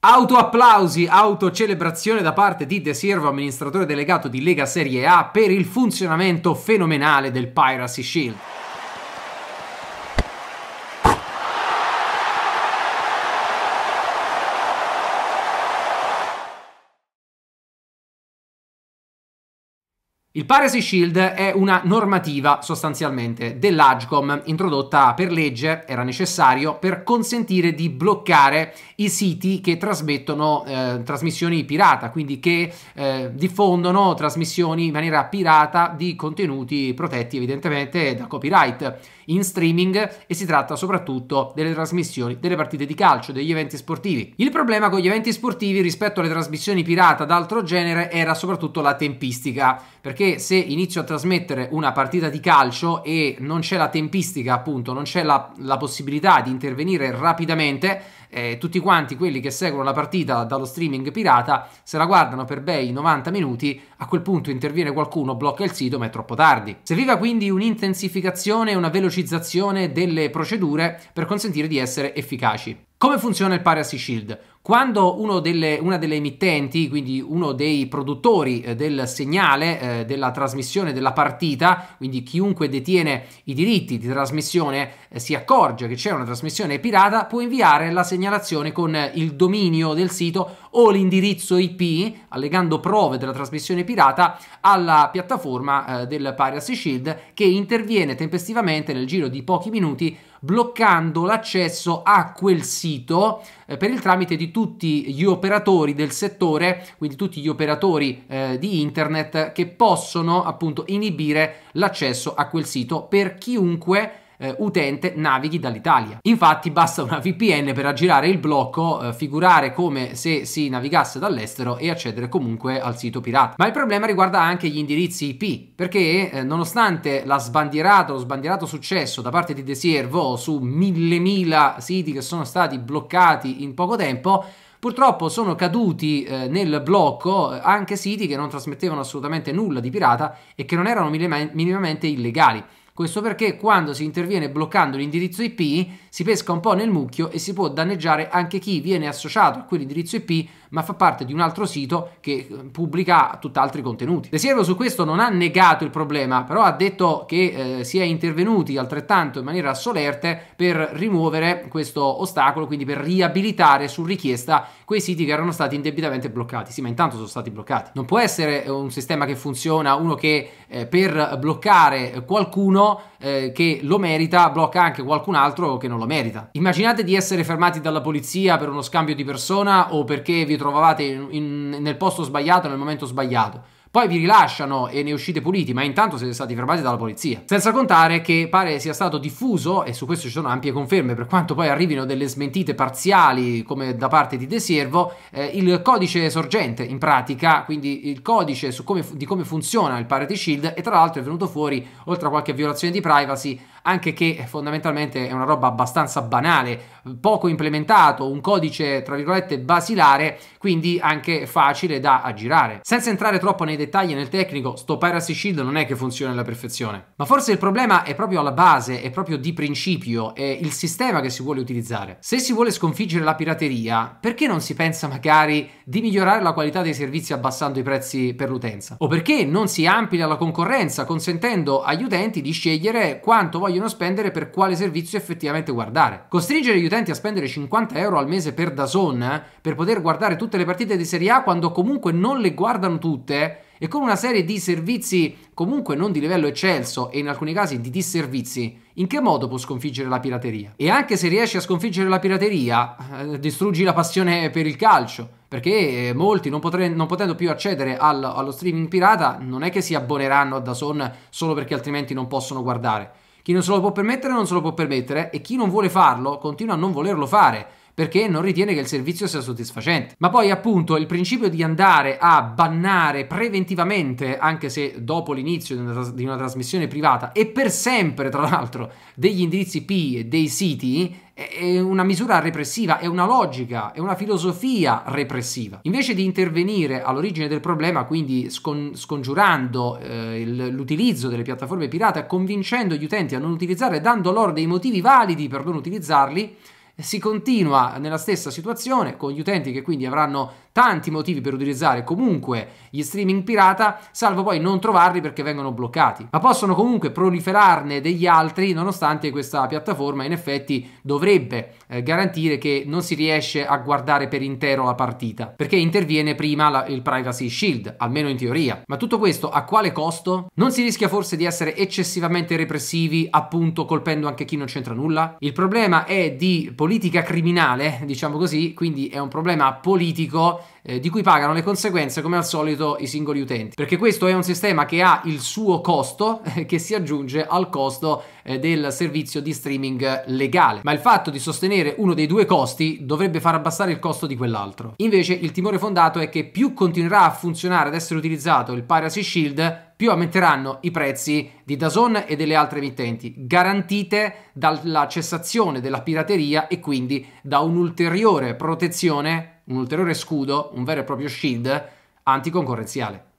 Autoapplausi, autocelebrazione da parte di De Siervo, amministratore delegato di Lega Serie A, per il funzionamento fenomenale del Piracy Shield. Il Piracy Shield è una normativa sostanzialmente dell'Agcom introdotta per legge, era necessario, per consentire di bloccare i siti che trasmettono eh, trasmissioni pirata, quindi che eh, diffondono trasmissioni in maniera pirata di contenuti protetti evidentemente da copyright in streaming e si tratta soprattutto delle trasmissioni delle partite di calcio, degli eventi sportivi. Il problema con gli eventi sportivi rispetto alle trasmissioni pirata d'altro genere era soprattutto la tempistica, perché se inizio a trasmettere una partita di calcio e non c'è la tempistica, appunto, non c'è la, la, possibilità di intervenire rapidamente, eh, tutti quanti quelli che seguono la partita dallo streaming pirata se la guardano per bei 90 minuti, a quel punto interviene qualcuno, blocca il sito, ma è troppo tardi. Serviva quindi un'intensificazione una velocizzazione delle procedure per consentire di essere efficaci. Come funziona il Piracy Shield? Quando delle, una delle emittenti, quindi uno dei produttori eh, del segnale eh, della trasmissione della partita, quindi chiunque detiene i diritti di trasmissione eh, si accorge che c'è una trasmissione pirata, può inviare la segnalazione con eh, il dominio del sito o l'indirizzo IP, allegando prove della trasmissione pirata, alla piattaforma eh, del Piracy Shield che interviene tempestivamente nel giro di pochi minuti bloccando l'accesso a quel sito eh, per il tramite di tutti tutti gli operatori del settore, quindi tutti gli operatori eh, di internet che possono appunto inibire l'accesso a quel sito per chiunque eh, utente navighi dall'Italia. Infatti basta una VPN per aggirare il blocco, eh, figurare come se si navigasse dall'estero e accedere comunque al sito pirata. Ma il problema riguarda anche gli indirizzi IP, perché eh, nonostante la sbandierato, lo sbandierato successo da parte di De Siervo su mille mila siti che sono stati bloccati in poco tempo, Purtroppo sono caduti eh, nel blocco eh, anche siti che non trasmettevano assolutamente nulla di pirata e che non erano minima minimamente illegali. Questo perché quando si interviene bloccando l'indirizzo IP si pesca un po' nel mucchio e si può danneggiare anche chi viene associato a quell'indirizzo IP ma fa parte di un altro sito che eh, pubblica tutt'altri contenuti. De Siervo su questo non ha negato il problema, però ha detto che eh, si è intervenuti altrettanto in maniera solerte per rimuovere questo ostacolo, quindi per riabilitare su richiesta quei siti che erano stati indebitamente bloccati. Sì, ma intanto sono stati bloccati. Non può essere eh, un sistema che funziona, uno che eh, per bloccare qualcuno eh, che lo merita blocca anche qualcun altro che non lo merita. Immaginate di essere fermati dalla polizia per uno scambio di persona o perché vi trovavate in, in, nel posto sbagliato nel momento sbagliato poi vi rilasciano e ne uscite puliti, ma intanto siete stati fermati dalla polizia. Senza contare che pare sia stato diffuso, e su questo ci sono ampie conferme, per quanto poi arrivino delle smentite parziali come da parte di De Siervo, eh, il codice sorgente in pratica, quindi il codice come, di come funziona il Parity Shield, e tra l'altro è venuto fuori, oltre a qualche violazione di privacy, anche che eh, fondamentalmente è una roba abbastanza banale, poco implementato, un codice tra virgolette basilare, quindi anche facile da aggirare. Senza entrare troppo nei dettagli e nel tecnico, sto Piracy Shield non è che funziona alla perfezione, ma forse il problema è proprio alla base, è proprio di principio, è il sistema che si vuole utilizzare. Se si vuole sconfiggere la pirateria, perché non si pensa magari di migliorare la qualità dei servizi abbassando i prezzi per l'utenza? O perché non si amplia la concorrenza consentendo agli utenti di scegliere quanto vogliono vogliono spendere per quale servizio effettivamente guardare. Costringere gli utenti a spendere 50 euro al mese per Dazon per poter guardare tutte le partite di Serie A quando comunque non le guardano tutte e con una serie di servizi comunque non di livello eccelso e in alcuni casi di disservizi, in che modo può sconfiggere la pirateria? E anche se riesci a sconfiggere la pirateria, eh, distruggi la passione per il calcio, perché eh, molti non, potre, non potendo più accedere al, allo streaming pirata non è che si abboneranno a Dazon solo perché altrimenti non possono guardare chi non se lo può permettere non se lo può permettere e chi non vuole farlo continua a non volerlo fare perché non ritiene che il servizio sia soddisfacente. Ma poi appunto il principio di andare a bannare preventivamente, anche se dopo l'inizio di una, di una trasmissione privata e per sempre tra l'altro, degli indirizzi P e dei siti è una misura repressiva, è una logica, è una filosofia repressiva. Invece di intervenire all'origine del problema, quindi scon- scongiurando eh, l'utilizzo delle piattaforme pirate, convincendo gli utenti a non utilizzarle, dando loro dei motivi validi per non utilizzarli, si continua nella stessa situazione con gli utenti che quindi avranno tanti motivi per utilizzare comunque gli streaming pirata, salvo poi non trovarli perché vengono bloccati. Ma possono comunque proliferarne degli altri, nonostante questa piattaforma in effetti dovrebbe eh, garantire che non si riesce a guardare per intero la partita, perché interviene prima la, il privacy shield, almeno in teoria. Ma tutto questo a quale costo? Non si rischia forse di essere eccessivamente repressivi, appunto colpendo anche chi non c'entra nulla? Il problema è di politica criminale, diciamo così, quindi è un problema politico eh, di cui pagano le conseguenze come al solito i singoli utenti. Perché questo è un sistema che ha il suo costo eh, che si aggiunge al costo eh, del servizio di streaming legale. Ma il fatto di sostenere uno dei due costi dovrebbe far abbassare il costo di quell'altro. Invece il timore fondato è che più continuerà a funzionare ad essere utilizzato il Piracy Shield, più aumenteranno i prezzi di Dazon e delle altre emittenti, garantite dalla cessazione della pirateria e quindi da un'ulteriore protezione un ulteriore scudo, un vero e proprio shield anticoncorrenziale.